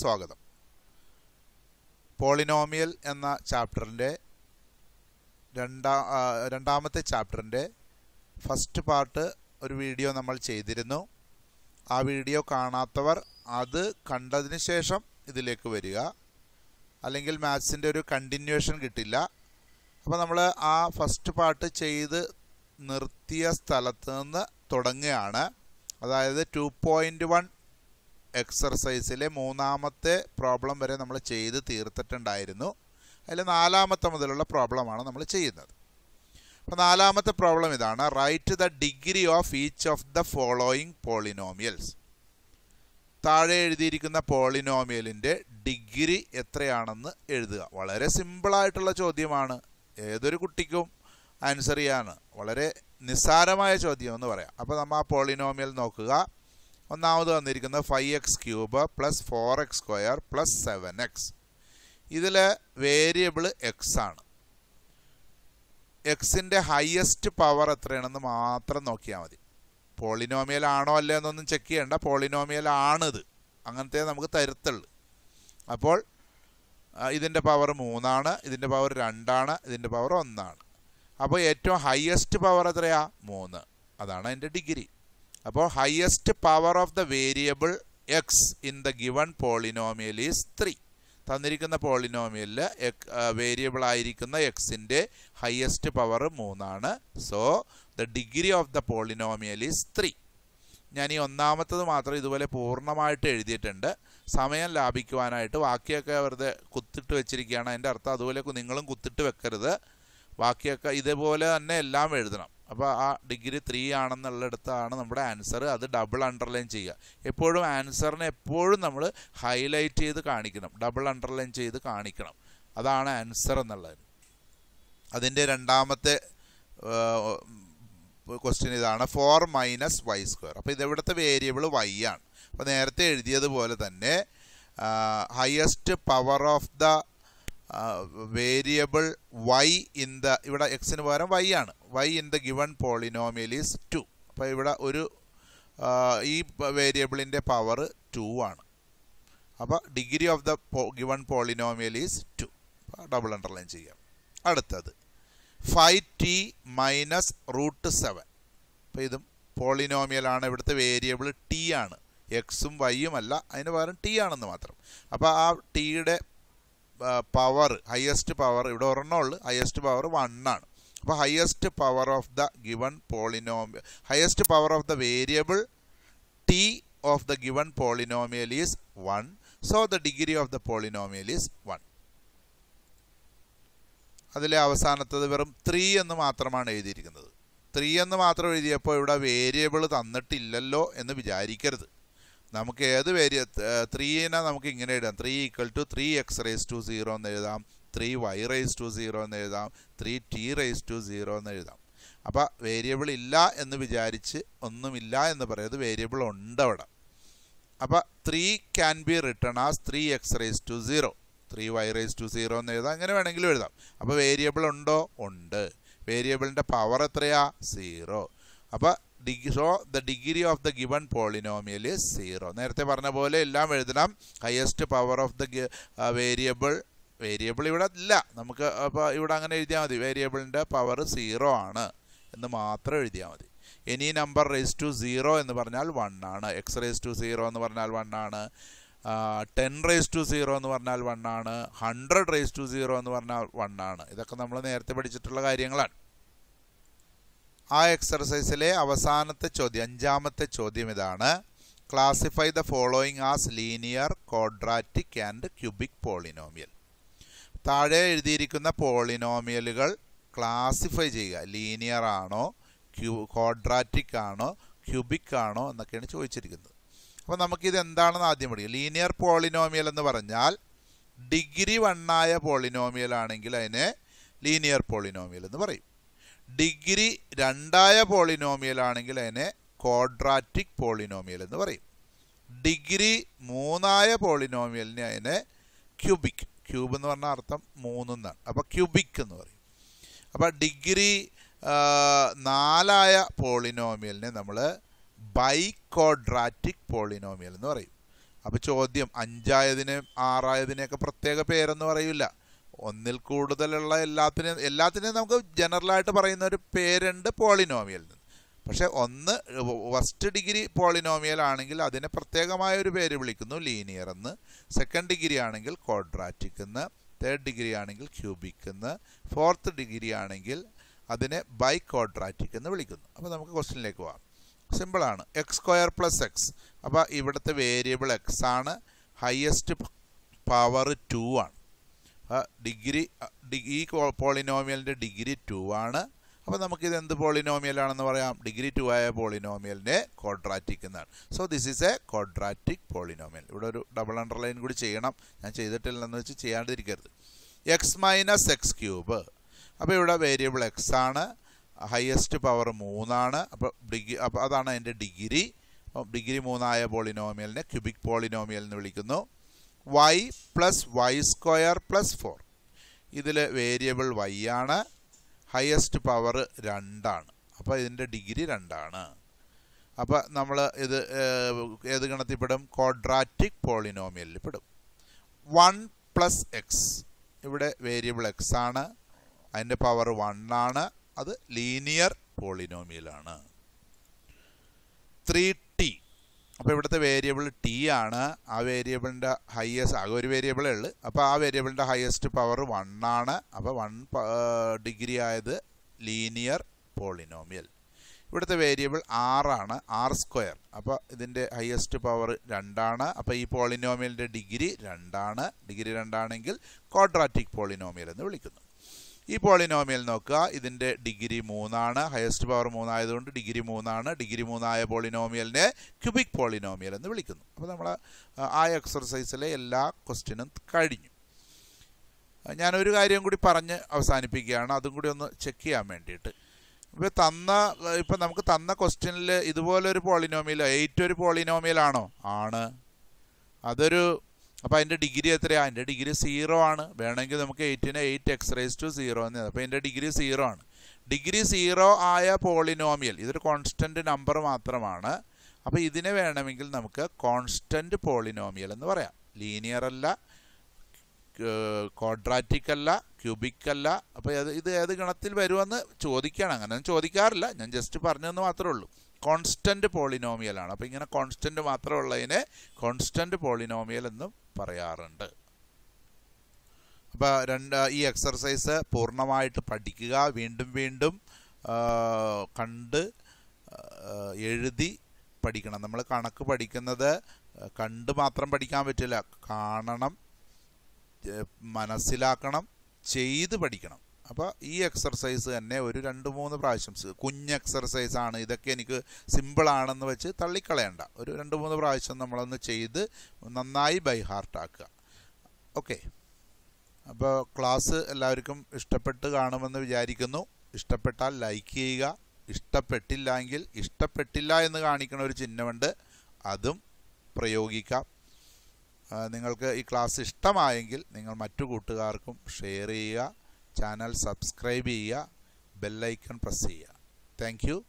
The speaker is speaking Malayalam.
സ്വാഗതം പോളിനോമിയൽ എന്ന ചാപ്റ്ററിൻ്റെ രണ്ടാ രണ്ടാമത്തെ ചാപ്റ്ററിൻ്റെ ഫസ്റ്റ് പാർട്ട് ഒരു വീഡിയോ നമ്മൾ ചെയ്തിരുന്നു ആ വീഡിയോ കാണാത്തവർ അത് കണ്ടതിന് ശേഷം ഇതിലേക്ക് വരിക അല്ലെങ്കിൽ മാത്സിൻ്റെ ഒരു കണ്ടിന്യൂഷൻ കിട്ടില്ല അപ്പോൾ നമ്മൾ ആ ഫസ്റ്റ് പാർട്ട് ചെയ്ത് നിർത്തിയ സ്ഥലത്ത് നിന്ന് തുടങ്ങുകയാണ് അതായത് ടു പോയിൻറ്റ് വൺ എക്സർസൈസിലെ മൂന്നാമത്തെ പ്രോബ്ലം വരെ നമ്മൾ ചെയ്ത് തീർത്തിട്ടുണ്ടായിരുന്നു അതിൽ നാലാമത്തെ മുതലുള്ള പ്രോബ്ലമാണ് നമ്മൾ ചെയ്യുന്നത് അപ്പോൾ നാലാമത്തെ പ്രോബ്ലം ഇതാണ് write the degree of each of the following polynomials താഴെ എഴുതിയിരിക്കുന്ന പോളിനോമിയലിൻ്റെ ഡിഗ്രി എത്രയാണെന്ന് എഴുതുക വളരെ സിമ്പിളായിട്ടുള്ള ചോദ്യമാണ് ഏതൊരു കുട്ടിക്കും ആൻസർ ചെയ്യാണ് വളരെ നിസ്സാരമായ ചോദ്യം എന്ന് പറയാം അപ്പോൾ നമ്മൾ ആ പോളിനോമിയൽ നോക്കുക ഒന്നാമത് വന്നിരിക്കുന്നത് five x cube plus four x square plus seven x ഇതിൽ വേരിയബിൾ എക്സ് ആണ് എക്സിൻ്റെ ഹയസ്റ്റ് പവർ എത്രയാണെന്ന് മാത്രം നോക്കിയാൽ മതി പോളിനോമിയൽ ആണോ അല്ലേ എന്നൊന്നും ചെക്ക് ചെയ്യേണ്ട പോളിനോമിയൽ ആണിത് അങ്ങനത്തെ നമുക്ക് തരുത്തുള്ളൂ അപ്പോൾ ഇതിൻ്റെ പവർ മൂന്നാണ് ഇതിൻ്റെ പവർ രണ്ടാണ് ഇതിൻ്റെ പവർ ഒന്നാണ് അപ്പോൾ ഏറ്റവും ഹയസ്റ്റ് പവർ എത്രയാ മൂന്ന് അതാണ് അതിൻ്റെ ഡിഗ്രി അപ്പോൾ highest power of the variable x in the given polynomial is three തന്നിരിക്കുന്ന പോളിനോമിയലിൽ വേരിയബിൾ ആയിരിക്കുന്ന എക്സിൻ്റെ ഹയസ്റ്റ് പവർ മൂന്നാണ് so the degree of the polynomial is three ഞാൻ ഈ ഒന്നാമത്തത് മാത്രം ഇതുപോലെ പൂർണ്ണമായിട്ട് എഴുതിയിട്ടുണ്ട് സമയം ലാഭിക്കുവാനായിട്ട് ബാക്കിയൊക്കെ വെറുതെ കുത്തിട്ട് വെച്ചിരിക്കുകയാണ് അതിൻ്റെ അർത്ഥം അതുപോലെ നിങ്ങളും കുത്തിട്ട് വെക്കരുത് ബാക്കിയൊക്കെ ഇതുപോലെ തന്നെ എല്ലാം എഴുതണം അപ്പോൾ ആ ഡിഗ്രി ത്രീ ആണെന്നുള്ളിടത്താണ് നമ്മുടെ ആൻസർ അത് ഡബിൾ അണ്ടർലൈൻ ചെയ്യുക എപ്പോഴും ആൻസറിനെ എപ്പോഴും നമ്മൾ ഹൈലൈറ്റ് ചെയ്ത് കാണിക്കണം ഡബിൾ അണ്ടർലൈൻ ചെയ്ത് കാണിക്കണം അതാണ് ആൻസർ എന്നുള്ളത് അതിൻ്റെ രണ്ടാമത്തെ ക്വസ്റ്റ്യൻ ഇതാണ് ഫോർ മൈനസ് വൈ സ്ക്വയർ അപ്പോൾ ഇതെവിടുത്തെ വേരിയബിൾ വൈ ആണ് അപ്പോൾ നേരത്തെ എഴുതിയതുപോലെ തന്നെ highest power of the variable y in the ഇവിടെ എക്സിന് പകരം വൈ ആണ് y in the given polynomial is two അപ്പോൾ ഇവിടെ ഒരു ഈ വേരിയബിളിൻ്റെ പവർ ടു ആണ് അപ്പോൾ degree of the given polynomial is two double underline ചെയ്യാം അടുത്തത് five t minus root seven അപ്പോൾ ഇതും പോളിനോമിയലാണ് ഇവിടുത്തെ വേരിയബിൾ ടി ആണ് എക്സും വൈയും അല്ല അതിന് പകരം ടി ആണെന്ന് മാത്രം അപ്പോൾ ആ ടിയുടെ പവർ ഹയസ്റ്റ് പവർ ഇവിടെ ഒരെണ്ണമുള്ളു ഹയസ്റ്റ് പവർ വൺ ആണ് അപ്പോൾ highest power of the given polynomial highest power of the variable t of the given polynomial is one so the degree of the polynomial is one അതിലെ അവസാനത്തത് വെറും ത്രീ എന്ന് മാത്രമാണ് എഴുതിയിരിക്കുന്നത് ത്രീ എന്ന് മാത്രം എഴുതിയപ്പോൾ ഇവിടെ വേരിയബിൾ തന്നിട്ടില്ലല്ലോ എന്ന് വിചാരിക്കരുത് നമുക്ക് ഏത് വേരിയ ത്രീനെ നമുക്ക് ഇങ്ങനെ ഇടാം three equal to three x raise to zero എന്ന് എഴുതാം three y raise to zero എന്ന് എഴുതാം three t raise to zero എന്ന് എഴുതാം അപ്പോൾ വേരിയബിൾ ഇല്ല എന്ന് വിചാരിച്ച് ഒന്നുമില്ല എന്ന് പറയുന്നത് വേരിയബിൾ ഉണ്ട് അവിടെ അപ്പോൾ three can be written as three x raise to zero three y raise to zero എന്ന് എഴുതാം അങ്ങനെ വേണമെങ്കിലും എഴുതാം അപ്പോൾ വേരിയബിൾ ഉണ്ടോ ഉണ്ട് വേരിയബിളിൻ്റെ പവർ എത്രയാ സീറോ അപ്പോൾ so the degree of the given polynomial is zero നേരത്തെ പറഞ്ഞ പോലെ എല്ലാം എഴുതണം highest power of the variable variable ഇവിടെ ഇല്ല നമുക്ക് അപ്പോൾ uh, ഇവിടെ അങ്ങനെ എഴുതിയാൽ മതി വേരിയബിളിൻ്റെ പവർ സീറോ ആണ് എന്ന് മാത്രം എഴുതിയാൽ മതി any number raise to zero എന്ന് പറഞ്ഞാൽ വൺ ആണ് എക്സ് റേസ് ടു സീറോ എന്ന് പറഞ്ഞാൽ വൺ ആണ് ടെൻ റേസ് ടു സീറോ എന്ന് പറഞ്ഞാൽ വൺ ആണ് ഹൺഡ്രഡ് റേസ് ടു സീറോ എന്ന് പറഞ്ഞാൽ വൺ ആണ് ഇതൊക്കെ നമ്മൾ നേരത്തെ പഠിച്ചിട്ടുള്ള കാര്യങ്ങളാണ് ആ എക്സർസൈസിലെ അവസാനത്തെ ചോദ്യം അഞ്ചാമത്തെ ചോദ്യം ഇതാണ് classify the following as linear quadratic and cubic polynomial താഴെ എഴുതിയിരിക്കുന്ന പോളിനോമിയലുകൾ ക്ലാസിഫൈ ചെയ്യുക ലീനിയർ ആണോ ക്യൂ കോഡ്രാറ്റിക് ആണോ ക്യൂബിക് ആണോ എന്നൊക്കെയാണ് ചോദിച്ചിരിക്കുന്നത് അപ്പോൾ നമുക്കിത് എന്താണെന്ന് ആദ്യം പഠിക്കും ലീനിയർ പോളിനോമിയൽ എന്ന് പറഞ്ഞാൽ ഡിഗ്രി വണ്ണായ പോളിനോമിയൽ ആണെങ്കിൽ അതിനെ ലീനിയർ പോളിനോമിയൽ എന്ന് പറയും ഡിഗ്രി രണ്ടായ പോളിനോമിയൽ ആണെങ്കിൽ അതിനെ ക്വാഡ്രാറ്റിക് പോളിനോമിയൽ എന്ന് പറയും ഡിഗ്രി മൂന്നായ പോളിനോമിയലിനെ അതിനെ ക്യൂബിക് ക്യൂബ് എന്ന് പറഞ്ഞ അർത്ഥം മൂന്നെന്നാണ് അപ്പോൾ ക്യൂബിക് എന്ന് പറയും അപ്പോൾ ഡിഗ്രി നാലായ പോളിനോമിയലിനെ നമ്മൾ ബൈക്കോഡ്രാറ്റിക് പോളിനോമിയൽ എന്ന് പറയും അപ്പോൾ ചോദ്യം അഞ്ചായതിനെ ആറായതിനെയൊക്കെ പ്രത്യേക പേരെന്ന് പറയില്ല ഒന്നിൽ കൂടുതലുള്ള എല്ലാത്തിനെയും എല്ലാത്തിനെയും നമുക്ക് ജനറലായിട്ട് പറയുന്ന ഒരു പേരുണ്ട് പോളിനോമിയൽ പക്ഷേ ഒന്ന് ഫസ്റ്റ് ഡിഗ്രി പോളിനോമിയൽ ആണെങ്കിൽ അതിനെ പ്രത്യേകമായ ഒരു പേര് വിളിക്കുന്നു ലീനിയർ എന്ന് സെക്കൻഡ് ഡിഗ്രി ആണെങ്കിൽ ക്വാഡ്രാറ്റിക് എന്ന് തേർഡ് ഡിഗ്രി ആണെങ്കിൽ ക്യൂബിക് എന്ന് ഫോർത്ത് ഡിഗ്രി ആണെങ്കിൽ അതിനെ ബൈ ക്വാഡ്രാറ്റിക് എന്ന് വിളിക്കുന്നു അപ്പോൾ നമുക്ക് ക്വസ്റ്റിനിലേക്ക് പോവാം സിമ്പിളാണ് എക്സ് സ്ക്വയർ പ്ലസ് എക്സ് അപ്പോൾ ഇവിടുത്തെ വേരിയബിൾ എക്സ് ആണ് ഹയസ്റ്റ് പവർ ടു ആണ് ഡിഗ്രി ഈ പോളിനോമിയലിൻ്റെ ഡിഗ്രി ടു ആണ് അപ്പോൾ നമുക്കിത് എന്ത് പോളിനോമിയലാണെന്ന് പറയാം ഡിഗ്രി ടു ആയ പോളിനോമിയലിനെ കോഡ്രാറ്റിക് എന്നാണ് so this is a quadratic polynomial ഇവിടെ ഒരു ഡബിൾ അണ്ടർലൈൻ കൂടി ചെയ്യണം ഞാൻ ചെയ്തിട്ടില്ലെന്ന് വെച്ച് ചെയ്യാണ്ടിരിക്കരുത് എക്സ് മൈനസ് എക്സ് ക്യൂബ് അപ്പോൾ ഇവിടെ വേരിയബിൾ എക്സ് ആണ് ഹയസ്റ്റ് പവർ മൂന്നാണ് അപ്പോൾ ഡിഗ്രി അപ്പോൾ അതാണ് അതിൻ്റെ ഡിഗ്രി ഡിഗ്രി മൂന്നായ പോളിനോമിയലിനെ ക്യൂബിക് പോളിനോമിയൽ എന്ന് വിളിക്കുന്നു y plus y square plus four ഇതിൽ വേരിയബിൾ വൈ ആണ് ഹയസ്റ്റ് പവർ രണ്ടാണ് അപ്പോൾ ഇതിൻ്റെ ഡിഗ്രി രണ്ടാണ് അപ്പോൾ നമ്മൾ ഇത് ഏത് ഗണത്തിൽപ്പെടും ക്വാഡ്രാറ്റിക് പോളിനോമിയലിൽ പെടും വൺ പ്ലസ് എക്സ് ഇവിടെ വേരിയബിൾ എക്സ് ആണ് അതിൻ്റെ പവർ ആണ് അത് ലീനിയർ പോളിനോമിയലാണ് ത്രീ അപ്പോൾ ഇവിടുത്തെ വേരിയബിൾ ടി ആണ് ആ വേരിയബിളിൻ്റെ ഹയസ്റ്റ് ആകെ ഒരു വേരിയബിളേ ഉള്ളൂ അപ്പോൾ ആ വേരിയബിളിൻ്റെ ഹയസ്റ്റ് പവർ വൺ ആണ് അപ്പോൾ വൺ ഡിഗ്രി ആയത് ലീനിയർ പോളിനോമിയൽ ഇവിടുത്തെ വേരിയബിൾ ആറാണ് ആണ് ആർ സ്ക്വയർ അപ്പോൾ ഇതിൻ്റെ ഹയസ്റ്റ് പവർ രണ്ടാണ് അപ്പോൾ ഈ പോളിനോമിയലിൻ്റെ ഡിഗ്രി രണ്ടാണ് ഡിഗ്രി രണ്ടാണെങ്കിൽ ക്വാഡ്രാറ്റിക് പോളിനോമിയൽ എന്ന് വിളിക്കുന്നു ഈ പോളിനോമിയൽ നോക്കുക ഇതിൻ്റെ ഡിഗ്രി മൂന്നാണ് ഹയസ്റ്റ് പവർ മൂന്നായതുകൊണ്ട് ഡിഗ്രി മൂന്നാണ് ഡിഗ്രി മൂന്നായ പോളിനോമിയലിനെ ക്യൂബിക് പോളിനോമിയൽ എന്ന് വിളിക്കുന്നു അപ്പോൾ നമ്മൾ ആ എക്സർസൈസിലെ എല്ലാ ക്വസ്റ്റ്യനും കഴിഞ്ഞു ഞാനൊരു കാര്യം കൂടി പറഞ്ഞ് അവസാനിപ്പിക്കുകയാണ് അതും കൂടി ഒന്ന് ചെക്ക് ചെയ്യാൻ വേണ്ടിയിട്ട് ഇപ്പോൾ തന്ന ഇപ്പം നമുക്ക് തന്ന ക്വസ്റ്റ്യനിൽ ഇതുപോലൊരു പോളിനോമിയലോ എയ്റ്റ് ഒരു പോളിനോമിയലാണോ ആണ് അതൊരു അപ്പോൾ അതിൻ്റെ ഡിഗ്രി എത്രയാണ് അതിൻ്റെ ഡിഗ്രി സീറോ ആണ് വേണമെങ്കിൽ നമുക്ക് എയ്റ്റിന് eight x raise to zero എന്ന് അപ്പോൾ അതിൻ്റെ ഡിഗ്രി സീറോ ആണ് ഡിഗ്രി സീറോ ആയ പോളിനോമിയൽ ഇതൊരു കോൺസ്റ്റൻറ്റ് നമ്പർ മാത്രമാണ് അപ്പോൾ ഇതിനെ വേണമെങ്കിൽ നമുക്ക് കോൺസ്റ്റൻറ്റ് പോളിനോമിയൽ എന്ന് പറയാം ലീനിയർ അല്ല ക്വാഡ്രാറ്റിക് അല്ല ക്യൂബിക് അല്ല അപ്പോൾ അത് ഇത് ഏത് ഗണത്തിൽ വരുമെന്ന് ചോദിക്കുകയാണ് അങ്ങനെ ചോദിക്കാറില്ല ഞാൻ ജസ്റ്റ് പറഞ്ഞതെന്ന് മാത്രമേ ഉള്ളൂ കോൺസ്റ്റൻറ്റ് പോളിനോമിയലാണ് അപ്പോൾ ഇങ്ങനെ കോൺസ്റ്റൻറ്റ് മാത്രമുള്ളതിനെ കോൺസ്റ്റൻറ്റ് പോളിനോമിയൽ എന്നും പറയാറുണ്ട് അപ്പോൾ രണ്ട് ഈ എക്സർസൈസ് പൂർണ്ണമായിട്ട് പഠിക്കുക വീണ്ടും വീണ്ടും കണ്ട് എഴുതി പഠിക്കണം നമ്മൾ കണക്ക് പഠിക്കുന്നത് കണ്ട് മാത്രം പഠിക്കാൻ പറ്റില്ല കാണണം മനസ്സിലാക്കണം ചെയ്ത് പഠിക്കണം അപ്പോൾ ഈ എക്സർസൈസ് തന്നെ ഒരു രണ്ട് മൂന്ന് പ്രാവശ്യം കുഞ്ഞ് ആണ് ഇതൊക്കെ എനിക്ക് സിമ്പിളാണെന്ന് വെച്ച് തള്ളിക്കളയണ്ട ഒരു രണ്ട് മൂന്ന് പ്രാവശ്യം നമ്മളൊന്ന് ചെയ്ത് നന്നായി ബൈ ഹാർട്ടാക്കുക ഓക്കെ അപ്പോൾ ക്ലാസ് എല്ലാവർക്കും ഇഷ്ടപ്പെട്ട് കാണുമെന്ന് വിചാരിക്കുന്നു ഇഷ്ടപ്പെട്ടാൽ ലൈക്ക് ചെയ്യുക ഇഷ്ടപ്പെട്ടില്ല എങ്കിൽ ഇഷ്ടപ്പെട്ടില്ല എന്ന് കാണിക്കുന്ന ഒരു ചിഹ്നമുണ്ട് അതും പ്രയോഗിക്കാം നിങ്ങൾക്ക് ഈ ക്ലാസ് ഇഷ്ടമായെങ്കിൽ നിങ്ങൾ മറ്റു കൂട്ടുകാർക്കും ഷെയർ ചെയ്യുക चानल सब्स्क्रैब बेल प्रस्या थैंक यू